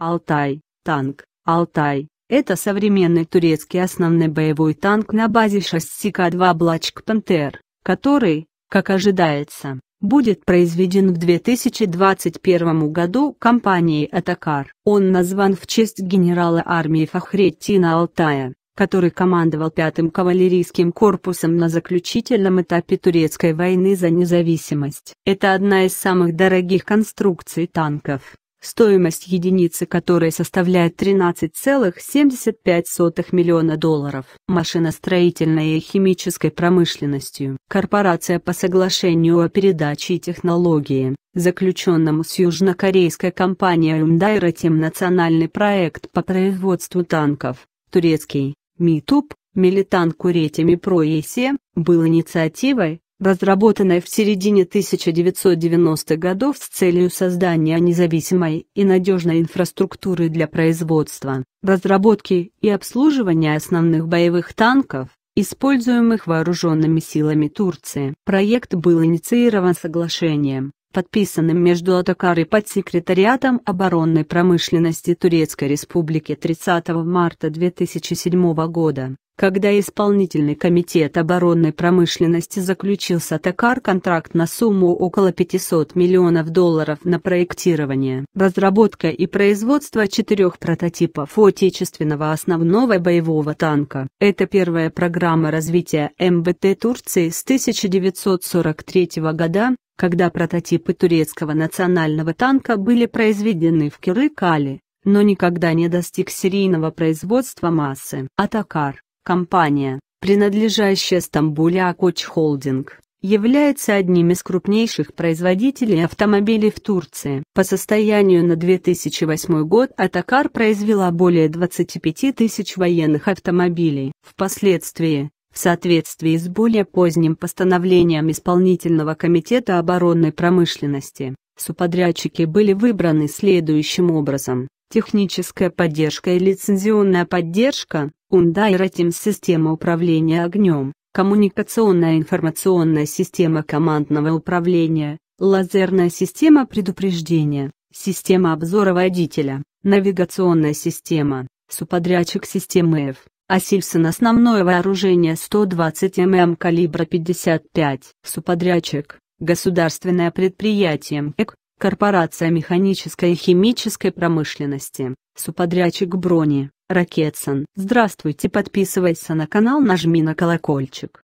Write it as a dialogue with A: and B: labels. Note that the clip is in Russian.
A: Алтай, танк, Алтай. Это современный турецкий основной боевой танк на базе шасси К2 Блачк Пантер, который, как ожидается, будет произведен в 2021 году компанией «Атакар». Он назван в честь генерала армии Фахреттина Алтая, который командовал 5-м кавалерийским корпусом на заключительном этапе турецкой войны за независимость. Это одна из самых дорогих конструкций танков стоимость единицы которой составляет 13,75 миллиона долларов, машиностроительной и химической промышленностью. Корпорация по соглашению о передаче технологии, заключенному с южнокорейской компанией Hyundai Rotem национальный проект по производству танков, турецкий, МИТУП, Милитан Куретями Проесе, был инициативой, Разработанная в середине 1990-х годов с целью создания независимой и надежной инфраструктуры для производства, разработки и обслуживания основных боевых танков, используемых вооруженными силами Турции. Проект был инициирован соглашением, подписанным между Атакар и подсекретариатом оборонной промышленности Турецкой Республики 30 марта 2007 года. Когда исполнительный комитет оборонной промышленности заключил с АТКАР контракт на сумму около 500 миллионов долларов на проектирование, разработка и производство четырех прототипов отечественного основного боевого танка, это первая программа развития МБТ Турции с 1943 года, когда прототипы турецкого национального танка были произведены в киры но никогда не достиг серийного производства массы. Атакар Компания, принадлежащая Стамбуле Акоч Холдинг, является одним из крупнейших производителей автомобилей в Турции. По состоянию на 2008 год Атакар произвела более 25 тысяч военных автомобилей. Впоследствии, в соответствии с более поздним постановлением Исполнительного комитета оборонной промышленности, суподрядчики были выбраны следующим образом. Техническая поддержка и лицензионная поддержка, Ундаира Тим система управления огнем, коммуникационная информационная система командного управления, лазерная система предупреждения, система обзора водителя, навигационная система, суподрядчик системы F. Асильсон основное вооружение 120 мм калибра 55. Суподрядчик. Государственное предприятие МЭК. Корпорация механической и химической промышленности. Суподрядчик брони. Ракетсон. Здравствуйте, подписывайся на канал, нажми на колокольчик.